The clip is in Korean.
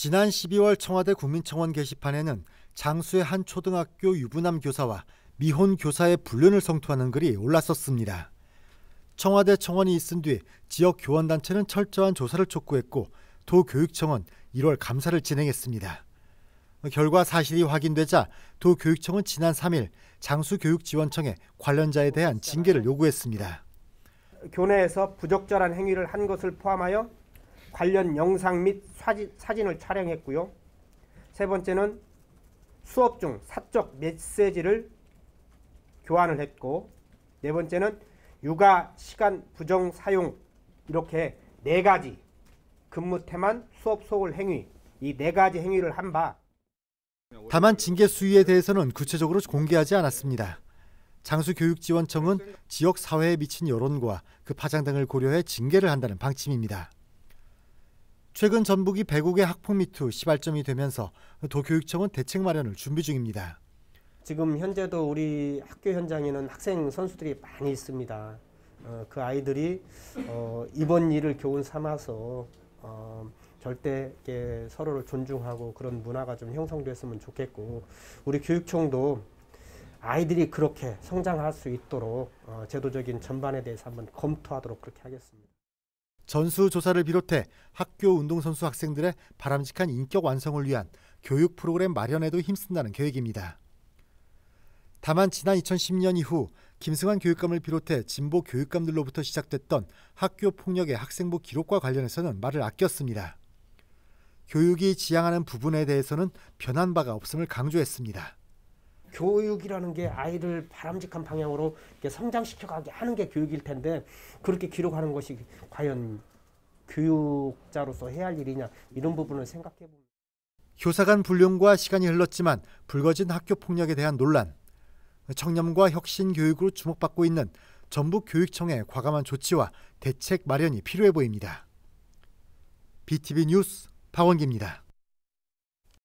지난 12월 청와대 국민청원 게시판에는 장수의 한 초등학교 유부남 교사와 미혼 교사의 불륜을 성토하는 글이 올랐었습니다. 청와대 청원이 있은 뒤 지역 교원단체는 철저한 조사를 촉구했고 도교육청은 1월 감사를 진행했습니다. 결과 사실이 확인되자 도교육청은 지난 3일 장수교육지원청에 관련자에 대한 징계를 요구했습니다. 교내에서 부적절한 행위를 한 것을 포함하여 관련 영상 및 사진, 사진을 촬영했고요. 세 번째는 수업 중 사적 메시지를 교환을 했고 네 번째는 육아 시간 부정 사용 이렇게 네 가지 근무 태만 수업 소홀 행위 이 네 가지 행위를 한 바. 다만 징계 수위에 대해서는 구체적으로 공개하지 않았습니다. 장수교육지원청은 지역 사회에 미친 여론과 그 파장 등을 고려해 징계를 한다는 방침입니다. 최근 전북이 배국의 학폭 미투 시발점이 되면서 도교육청은 대책 마련을 준비 중입니다. 지금 현재도 우리 학교 현장에는 학생 선수들이 많이 있습니다. 어, 그 아이들이 어, 이번 일을 교훈 삼아서 어, 절대 서로를 존중하고 그런 문화가 좀 형성됐으면 좋겠고 우리 교육청도 아이들이 그렇게 성장할 수 있도록 어, 제도적인 전반에 대해서 한번 검토하도록 그렇게 하겠습니다. 전수조사를 비롯해 학교 운동선수 학생들의 바람직한 인격 완성을 위한 교육 프로그램 마련에도 힘쓴다는 계획입니다. 다만 지난 2010년 이후 김승환 교육감을 비롯해 진보 교육감들로부터 시작됐던 학교 폭력의 학생부 기록과 관련해서는 말을 아꼈습니다. 교육이 지향하는 부분에 대해서는 변한 바가 없음을 강조했습니다. 교육이라는 게 아이를 바람직한 방향으로 성장시켜가게 하는 게 교육일 텐데 그렇게 기록하는 것이 과연 교육자로서 해야 할 일이냐 이런 부분을 생각해 봅니다. 교사 간 불륜과 시간이 흘렀지만 불거진 학교 폭력에 대한 논란. 청렴과 혁신 교육으로 주목받고 있는 전북 교육청의 과감한 조치와 대책 마련이 필요해 보입니다. BTV 뉴스 박원기입니다.